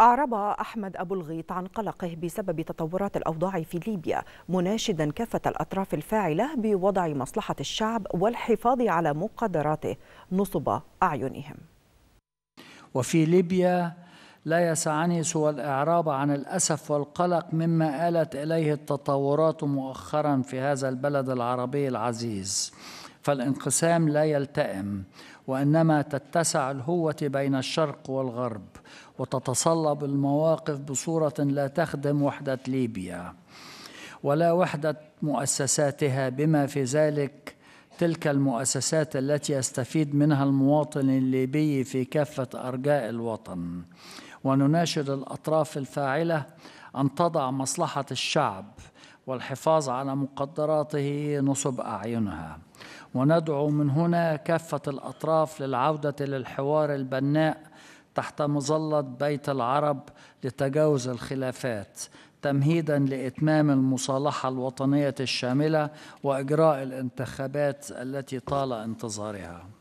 أعرب أحمد أبو الغيط عن قلقه بسبب تطورات الأوضاع في ليبيا مناشدا كافة الأطراف الفاعلة بوضع مصلحة الشعب والحفاظ على مقدراته نصب أعينهم وفي ليبيا لا يسعني سوى الإعراب عن الأسف والقلق مما آلت إليه التطورات مؤخرا في هذا البلد العربي العزيز فالانقسام لا يلتئم وانما تتسع الهوه بين الشرق والغرب وتتصلب المواقف بصوره لا تخدم وحده ليبيا ولا وحده مؤسساتها بما في ذلك تلك المؤسسات التي يستفيد منها المواطن الليبي في كافه ارجاء الوطن ونناشد الاطراف الفاعله ان تضع مصلحه الشعب والحفاظ على مقدراته نصب أعينها وندعو من هنا كافة الأطراف للعودة للحوار البناء تحت مظلة بيت العرب لتجاوز الخلافات تمهيدا لإتمام المصالحة الوطنية الشاملة وإجراء الانتخابات التي طال انتظارها